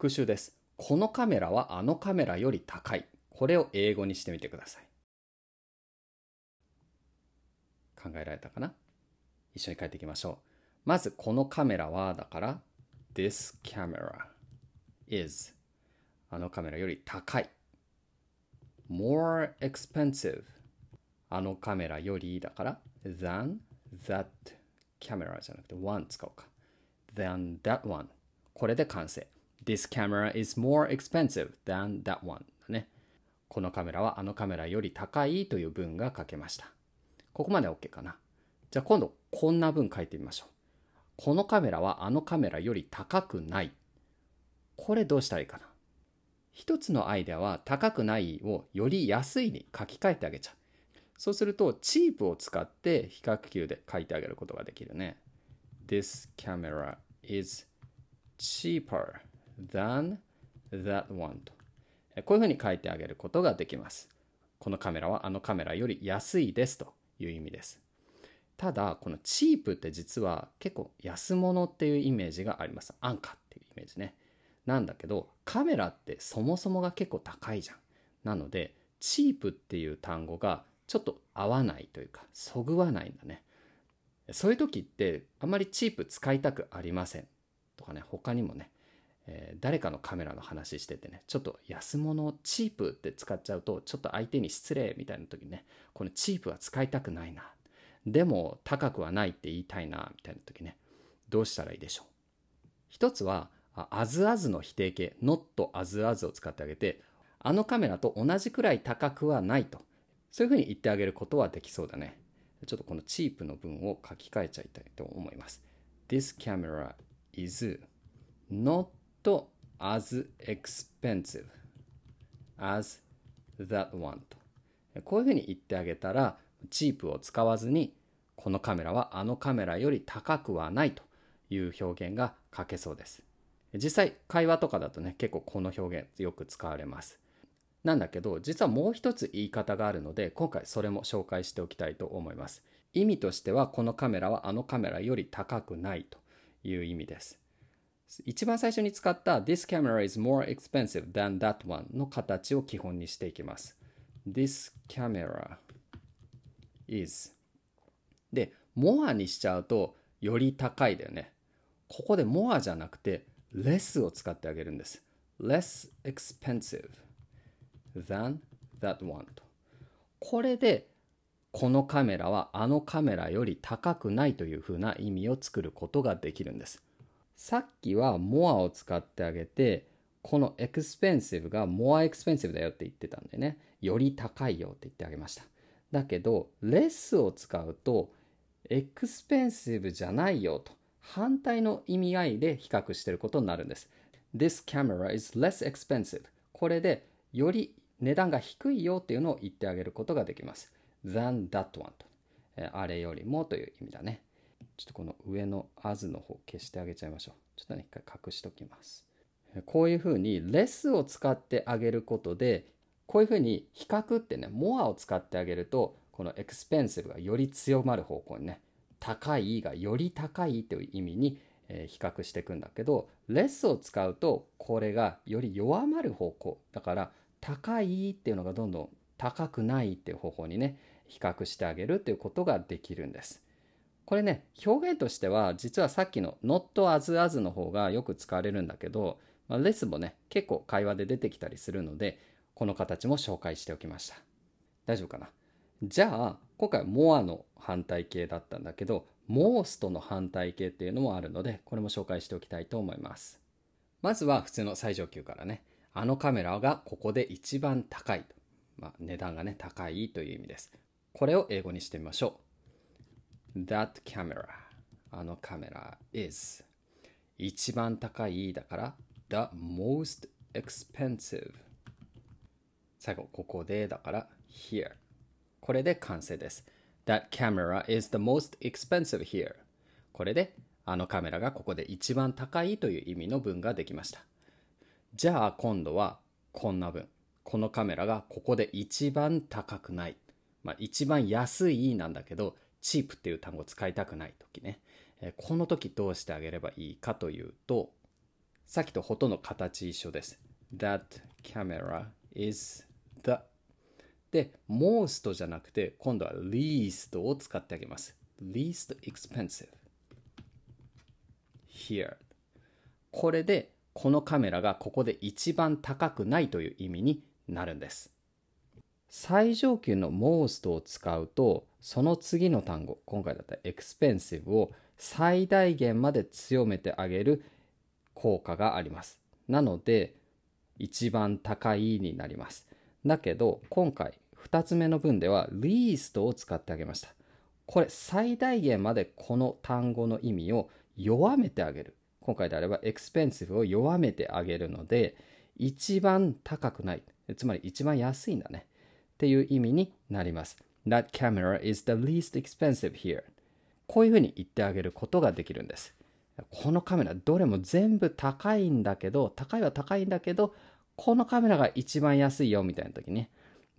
復習です。このカメラはあのカメラより高い。これを英語にしてみてください。考えられたかな一緒に書いていきましょう。まず、このカメラはだから、This camera is あのカメラより高い。more expensive あのカメラよりだから than that camera じゃなくて one 使おうか than that one これで完成 This camera is more expensive than that one ね。このカメラはあのカメラより高いという文が書けました。ここまで OK かな。じゃあ今度こんな文書いてみましょう。このカメラはあのカメラより高くない。これどうしたらいいかな。一つのアイデアは高くないをより安いに書き換えてあげちゃう。そうすると、チープを使って比較級で書いてあげることができるね。This camera is cheaper than that one と。こういうふうに書いてあげることができます。このカメラはあのカメラより安いですという意味です。ただ、このチープって実は結構安物っていうイメージがあります。安価っていうイメージね。なんだけど、カメラってそもそもが結構高いじゃん。なので、チープっていう単語がちょっと合わないというか、そぐわないんだね。そういう時って、あまりチープ使いたくありません。とかね、他にもね、えー、誰かのカメラの話しててね、ちょっと安物チープって使っちゃうと、ちょっと相手に失礼みたいな時にね、このチープは使いたくないな。でも高くはないって言いたいな、みたいな時ね、どうしたらいいでしょう。一つは、あずあずの否定形、not あずあずを使ってあげて、あのカメラと同じくらい高くはないと。そういうふうに言ってあげることはできそうだね。ちょっとこのチープの文を書き換えちゃいたいと思います。This camera is not と as expensive as that one とこういうふうに言ってあげたらチープを使わずにこのカメラはあのカメラより高くはないという表現が書けそうです実際会話とかだとね結構この表現よく使われますなんだけど実はもう一つ言い方があるので今回それも紹介しておきたいと思います意味としてはこのカメラはあのカメラより高くないという意味です一番最初に使った This camera is more expensive than that one の形を基本にしていきます。This camera is で、more にしちゃうとより高いだよね。ここで more じゃなくて less を使ってあげるんです。less expensive than that one と。これでこのカメラはあのカメラより高くないというふうな意味を作ることができるんです。さっきは more を使ってあげて、この expensive が more expensive だよって言ってたんでね、より高いよって言ってあげました。だけど、less を使うと、expensive じゃないよと、反対の意味合いで比較してることになるんです。This camera is less expensive. これで、より値段が低いよっていうのを言ってあげることができます。than that one と。あれよりもという意味だね。ちょっとこの上のアズの方消してあげちゃいましょう。ちょっとね、一回隠しときます。こういうふうにレスを使ってあげることで、こういうふうに比較ってね、モアを使ってあげると、このエクスペンシブがより強まる方向にね、高いがより高いという意味に、え比較していくんだけど、レスを使うと、これがより弱まる方向。だから、高いっていうのがどんどん高くないっていう方法にね、比較してあげるっていうことができるんです。これね、表現としては、実はさっきの not as as の方がよく使われるんだけど、まあ、レスもね、結構会話で出てきたりするので、この形も紹介しておきました。大丈夫かなじゃあ、今回 more の反対形だったんだけど、most の反対形っていうのもあるので、これも紹介しておきたいと思います。まずは普通の最上級からね、あのカメラがここで一番高いと。まあ、値段がね、高いという意味です。これを英語にしてみましょう。That camera あのカメラ is 一番高いだから The most expensive 最後ここでだから here これで完成です That camera is the most expensive here これであのカメラがここで一番高いという意味の文ができましたじゃあ今度はこんな文このカメラがここで一番高くないまあ一番安いなんだけどチープっていう単語を使いたくない時ね、えこの時どうしてあげればいいかというと、さっきとほとんど形一緒です。That camera is the で、most じゃなくて、今度は least を使ってあげます。least expensive here これでこのカメラがここで一番高くないという意味になるんです。最上級の most を使うとその次の単語今回だったら expensive を最大限まで強めてあげる効果がありますなので一番高いになりますだけど今回2つ目の文では least を使ってあげましたこれ最大限までこの単語の意味を弱めてあげる今回であれば expensive を弱めてあげるので一番高くないつまり一番安いんだねっていう意味になります。That camera is the least expensive here. こういうふうに言ってあげることができるんです。このカメラどれも全部高いんだけど、高いは高いんだけど、このカメラが一番安いよみたいな時ね、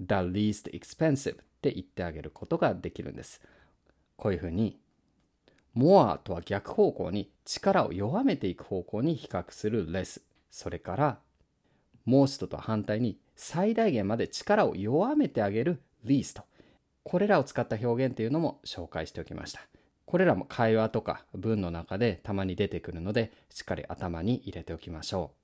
the least expensive って言ってあげることができるんです。こういうふうに more とは逆方向に力を弱めていく方向に比較する less それから most と反対に最大限まで力を弱めてあげる least これらを使った表現というのも紹介しておきましたこれらも会話とか文の中でたまに出てくるのでしっかり頭に入れておきましょう